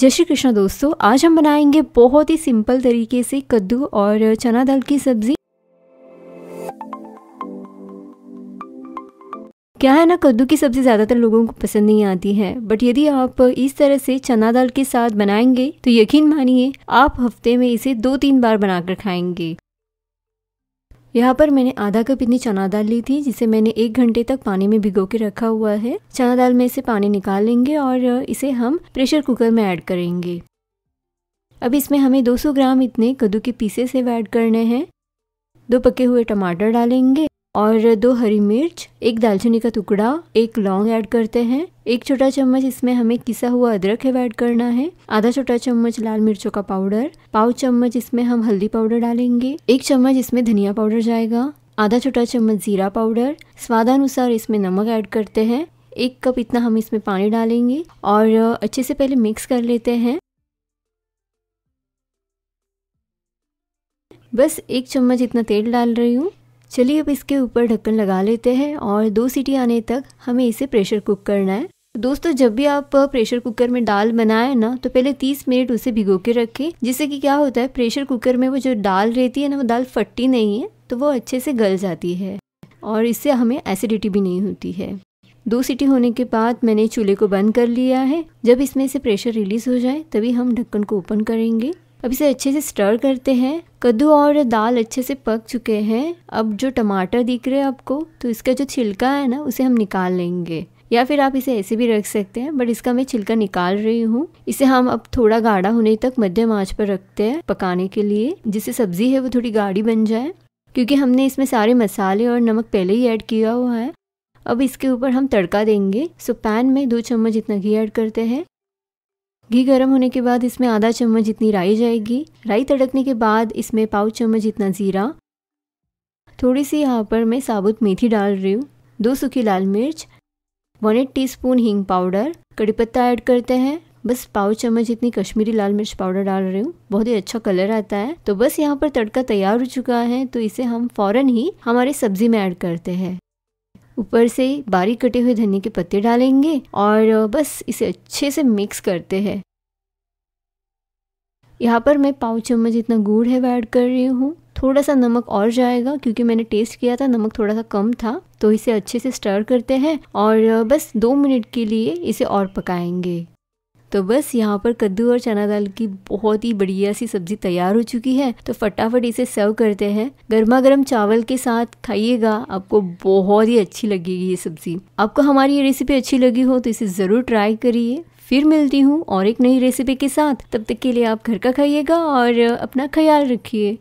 जय श्री कृष्ण दोस्तों आज हम बनाएंगे बहुत ही सिंपल तरीके से कद्दू और चना दाल की सब्जी क्या है ना कद्दू की सब्ज़ी ज़्यादातर लोगों को पसंद नहीं आती है बट यदि आप इस तरह से चना दाल के साथ बनाएंगे तो यकीन मानिए आप हफ्ते में इसे दो तीन बार बनाकर खाएंगे यहाँ पर मैंने आधा कप इतनी चना दाल ली थी जिसे मैंने एक घंटे तक पानी में भिगो के रखा हुआ है चना दाल में से पानी निकाल लेंगे और इसे हम प्रेशर कुकर में ऐड करेंगे अब इसमें हमें 200 ग्राम इतने कद्दू के पीसेस ऐड करने हैं दो पके हुए टमाटर डालेंगे और दो हरी मिर्च एक दालचीनी का टुकड़ा एक लौंग ऐड करते हैं एक छोटा चम्मच इसमें हमें किसा हुआ अदरक है ऐड करना है आधा छोटा चम्मच लाल मिर्चों का पाउडर पाव चम्मच इसमें हम हल्दी पाउडर डालेंगे एक चम्मच इसमें धनिया पाउडर जाएगा आधा छोटा चम्मच जीरा पाउडर स्वादानुसार इसमें नमक ऐड करते हैं एक कप इतना हम इसमें पानी डालेंगे और अच्छे से पहले मिक्स कर लेते हैं बस एक चम्मच इतना तेल डाल रही हूँ चलिए अब इसके ऊपर ढक्कन लगा लेते हैं और दो सीटी आने तक हमें इसे प्रेशर कुक करना है दोस्तों जब भी आप प्रेशर कुकर में दाल बनाएं ना तो पहले 30 मिनट उसे भिगो के रखें जिससे कि क्या होता है प्रेशर कुकर में वो जो दाल रहती है ना वो दाल फटती नहीं है तो वो अच्छे से गल जाती है और इससे हमें एसिडिटी भी नहीं होती है दो सीटी होने के बाद मैंने चूल्हे को बंद कर लिया है जब इसमें से प्रेशर रिलीज़ हो जाए तभी हम ढक्कन को ओपन करेंगे अब इसे अच्छे से स्टर करते हैं कद्दू और दाल अच्छे से पक चुके हैं अब जो टमाटर दिख रहे हैं आपको तो इसका जो छिलका है ना उसे हम निकाल लेंगे या फिर आप इसे ऐसे भी रख सकते हैं बट इसका मैं छिलका निकाल रही हूँ इसे हम अब थोड़ा गाढ़ा होने तक मध्यम आंच पर रखते हैं पकाने के लिए जिससे सब्जी है वो थोड़ी गाढ़ी बन जाए क्योंकि हमने इसमें सारे मसाले और नमक पहले ही ऐड किया हुआ है अब इसके ऊपर हम तड़का देंगे सो पैन में दो चम्मच इतना घी ऐड करते हैं घी गर्म होने के बाद इसमें आधा चम्मच जितनी राई जाएगी राई तड़कने के बाद इसमें पाव चम्मच जितना ज़ीरा थोड़ी सी यहाँ पर मैं साबुत मेथी डाल रही हूँ दो सूखी लाल मिर्च वन एट टी स्पून हींग पाउडर कड़ी पत्ता ऐड करते हैं बस पाव चम्मच इतनी कश्मीरी लाल मिर्च पाउडर डाल रही हूँ बहुत ही अच्छा कलर आता है तो बस यहाँ पर तड़का तैयार हो चुका है तो इसे हम फौरन ही हमारे सब्जी में ऐड करते हैं ऊपर से बारीक कटे हुए धनिया के पत्ते डालेंगे और बस इसे अच्छे से मिक्स करते हैं यहाँ पर मैं पाँच चम्मच इतना गुड़ है वो ऐड कर रही हूँ थोड़ा सा नमक और जाएगा क्योंकि मैंने टेस्ट किया था नमक थोड़ा सा कम था तो इसे अच्छे से स्टर करते हैं और बस दो मिनट के लिए इसे और पकाएंगे तो बस यहाँ पर कद्दू और चना दाल की बहुत ही बढ़िया सी सब्जी तैयार हो चुकी है तो फटाफट इसे सर्व करते हैं गर्मा गर्म चावल के साथ खाइएगा आपको बहुत ही अच्छी लगेगी ये सब्जी आपको हमारी ये रेसिपी अच्छी लगी हो तो इसे ज़रूर ट्राई करिए फिर मिलती हूँ और एक नई रेसिपी के साथ तब तक के लिए आप घर का खाइएगा और अपना ख्याल रखिए